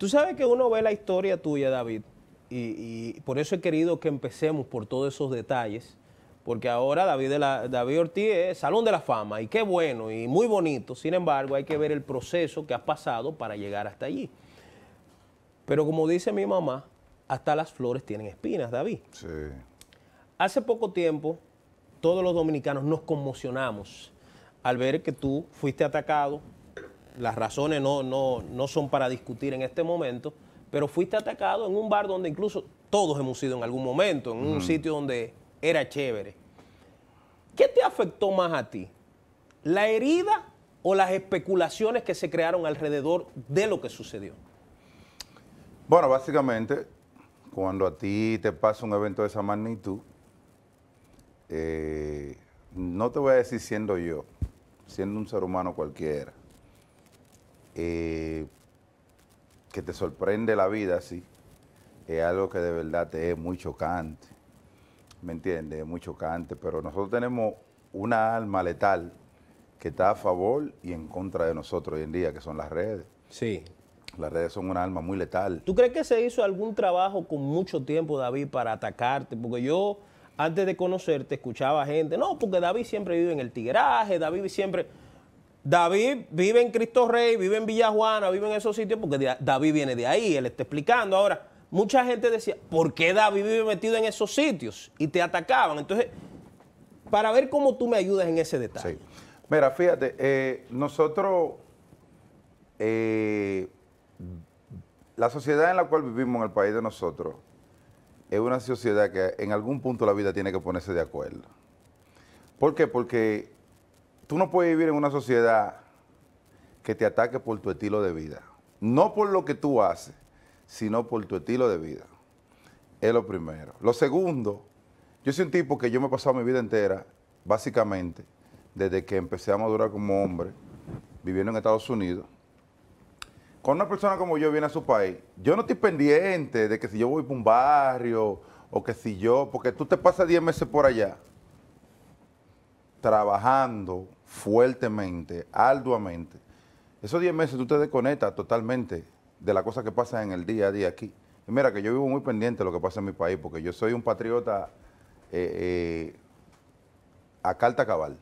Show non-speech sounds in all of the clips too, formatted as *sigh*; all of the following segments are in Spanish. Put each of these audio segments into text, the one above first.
Tú sabes que uno ve la historia tuya, David, y, por eso he querido que empecemos por todos esos detalles, porque ahora David, de la, David Ortiz es Salón de la Fama, y qué bueno, y muy bonito, sin embargo, hay que ver el proceso que has pasado para llegar hasta allí. Pero como dice mi mamá, hasta las flores tienen espinas, David. Sí. Hace poco tiempo, todos los dominicanos nos conmocionamos al ver que tú fuiste atacado las razones no, son para discutir en este momento, pero fuiste atacado en un bar donde incluso todos hemos sido en algún momento, en un sitio donde era chévere. ¿Qué te afectó más a ti? ¿La herida o las especulaciones que se crearon alrededor de lo que sucedió? Bueno, básicamente, cuando a ti te pasa un evento de esa magnitud, eh, no te voy a decir siendo yo, siendo un ser humano cualquiera, eh, que te sorprende la vida, sí, es algo que de verdad te es muy chocante. ¿Me entiendes? Es muy chocante, pero nosotros tenemos una alma letal que está a favor y en contra de nosotros hoy en día, que son las redes. Sí. Las redes son una alma muy letal. ¿Tú crees que se hizo algún trabajo con mucho tiempo, David, para atacarte? Porque yo, antes de conocerte, escuchaba gente, no, porque David siempre vive en el tigraje, David siempre... David vive en Cristo Rey, vive en Villa Juana, vive en esos sitios, porque David viene de ahí, él está explicando. Ahora, mucha gente decía, ¿por qué David vive metido en esos sitios? Y te atacaban. Entonces, para ver cómo tú me ayudas en ese detalle. Mira, fíjate, eh, nosotros, eh, la sociedad en la cual vivimos en el país de nosotros, es una sociedad que en algún punto la vida tiene que ponerse de acuerdo. ¿Por qué? Porque tú no puedes vivir en una sociedad que te ataque por tu estilo de vida. No por lo que tú haces, sino por tu estilo de vida. Es lo primero. Lo segundo, yo soy un tipo que yo me he pasado mi vida entera, básicamente, desde que empecé a madurar como hombre, viviendo en Estados Unidos. con una persona como yo viene a su país, yo no estoy pendiente de que si yo voy para un barrio o que si yo, porque tú te pasas 10 meses por allá trabajando fuertemente, arduamente, esos 10 meses tú te desconectas totalmente de la cosa que pasa en el día a día aquí. Y mira, que yo vivo muy pendiente de lo que pasa en mi país, porque yo soy un patriota eh, eh, a carta cabal,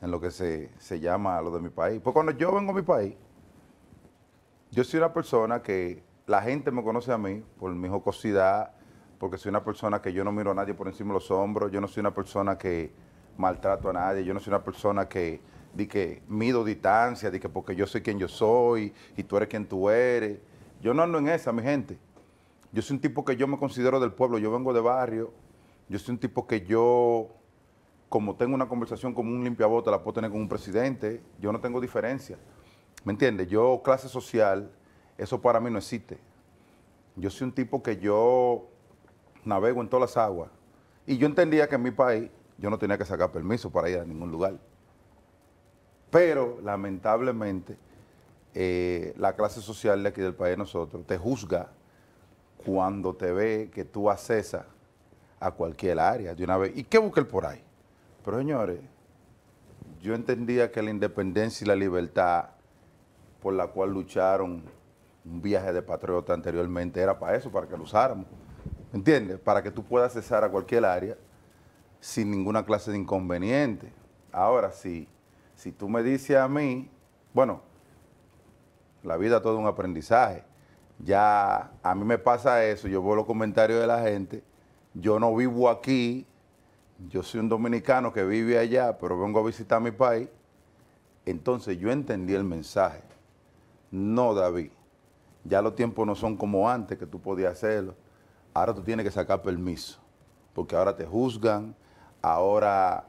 en lo que se, se llama lo de mi país. Porque cuando yo vengo a mi país, yo soy una persona que la gente me conoce a mí por mi jocosidad, porque soy una persona que yo no miro a nadie por encima de los hombros, yo no soy una persona que maltrato a nadie, yo no soy una persona que, di que mido distancia, di que porque yo soy quien yo soy y tú eres quien tú eres. Yo no ando en esa, mi gente. Yo soy un tipo que yo me considero del pueblo, yo vengo de barrio, yo soy un tipo que yo, como tengo una conversación como un limpiabota, la puedo tener con un presidente, yo no tengo diferencia. ¿Me entiendes? Yo, clase social, eso para mí no existe. Yo soy un tipo que yo navego en todas las aguas. Y yo entendía que en mi país yo no tenía que sacar permiso para ir a ningún lugar. Pero, lamentablemente, eh, la clase social de aquí del país de nosotros te juzga cuando te ve que tú accesas a cualquier área de una vez. ¿Y qué busca él por ahí? Pero, señores, yo entendía que la independencia y la libertad por la cual lucharon un viaje de patriota anteriormente era para eso, para que lo usáramos. ¿Me ¿Entiendes? Para que tú puedas accesar a cualquier área sin ninguna clase de inconveniente. Ahora, si, si tú me dices a mí, bueno, la vida todo un aprendizaje. Ya a mí me pasa eso, yo veo los comentarios de la gente, yo no vivo aquí, yo soy un dominicano que vive allá, pero vengo a visitar mi país. Entonces yo entendí el mensaje. No, David, ya los tiempos no son como antes que tú podías hacerlo. Ahora tú tienes que sacar permiso, porque ahora te juzgan, Ahora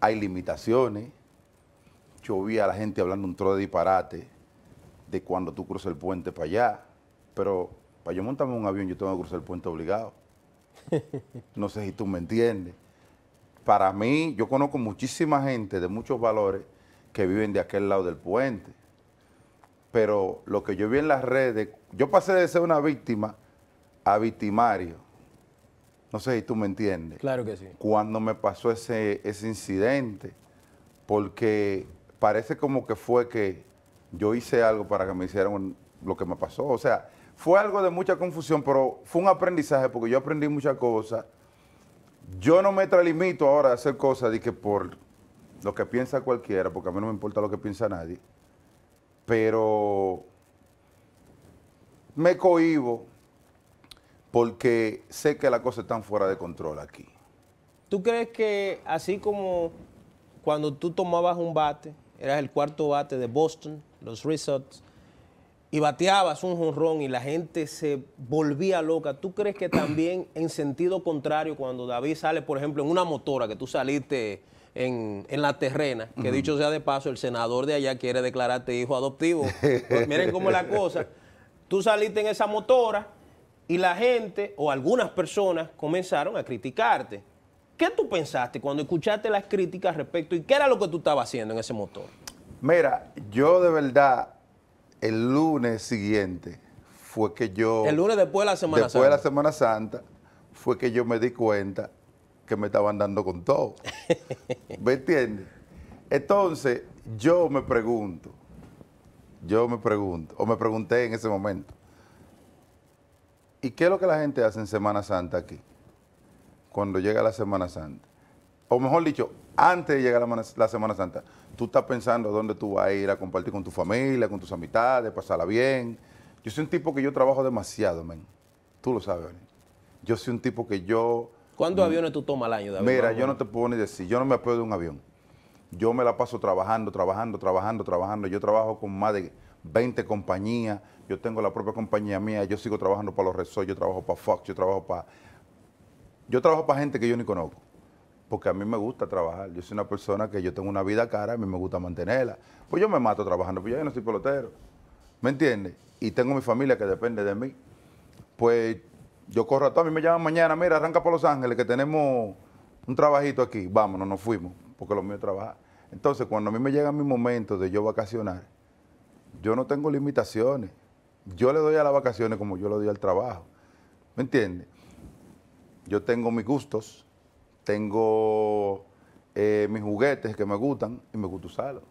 hay limitaciones. Yo vi a la gente hablando un tro de disparate de cuando tú cruzas el puente para allá. Pero para yo montarme un avión, yo tengo que cruzar el puente obligado. *laughs* No sé si tú me entiendes. Para mí, yo conozco muchísima gente de muchos valores que viven de aquel lado del puente. Pero lo que yo vi en las redes, yo pasé de ser una víctima a victimario. No sé si tú me entiendes. Claro que sí. Cuando me pasó ese, incidente, porque parece como que fue que yo hice algo para que me hicieran lo que me pasó. O sea, fue algo de mucha confusión, pero fue un aprendizaje porque yo aprendí muchas cosas. Yo no me tralimito ahora a hacer cosas de que por lo que piensa cualquiera, porque a mí no me importa lo que piensa nadie, pero me cohibo porque sé que las cosas están fuera de control aquí. ¿Tú crees que así como cuando tú tomabas un bate, eras el cuarto bate de Boston, los Resorts, y bateabas un jonrón y la gente se volvía loca, ¿tú crees que también *clears throat* en sentido contrario, cuando David sale, por ejemplo, en una motora, que tú saliste en, la terrena, que dicho sea de paso, el senador de allá quiere declararte hijo adoptivo, pues miren cómo es la cosa, tú saliste en esa motora, y la gente o algunas personas comenzaron a criticarte. ¿Qué tú pensaste cuando escuchaste las críticas respecto y qué era lo que tú estabas haciendo en ese motor? Mira, yo de verdad, el lunes siguiente fue que yo... El lunes después de la Semana Santa. Después de la Semana Santa fue que yo me di cuenta que me estaban dando con todo. ¿Me *laughs* entiendes? Entonces, yo me pregunto, yo me pregunto, o me pregunté en ese momento, ¿Y qué es lo que la gente hace en Semana Santa aquí? Cuando llega la Semana Santa. O mejor dicho, antes de llegar la, Semana Santa, tú estás pensando dónde tú vas a ir a compartir con tu familia, con tus amistades, pasarla bien. Yo soy un tipo que yo trabajo demasiado, men. Tú lo sabes, Yo soy un tipo que yo... ¿Cuántos aviones tú tomas al año, David? Mira, yo no te puedo ni decir. Yo no me apoyo de un avión. Yo me la paso trabajando, trabajando, trabajando, trabajando. Yo trabajo con más de 20 compañías yo tengo la propia compañía mía, yo sigo trabajando para los resorts, yo trabajo para Fox, yo trabajo para... Yo trabajo para gente que yo ni conozco, porque a mí me gusta trabajar. Yo soy una persona que yo tengo una vida cara, a mí me gusta mantenerla. Pues yo me mato trabajando, pues yo no soy pelotero, ¿me entiendes? Y tengo mi familia que depende de mí. Pues yo corro a todo, a mí me llaman mañana, mira, arranca para Los Ángeles, que tenemos un trabajito aquí, vámonos, nos fuimos, porque lo mío es trabajar. Entonces, cuando a mí me llega mi momento de yo vacacionar, yo no tengo limitaciones yo le doy a las vacaciones como yo le doy al trabajo. ¿Me entiendes? Yo tengo mis gustos, tengo eh, mis juguetes que me gustan y me gusta usarlos.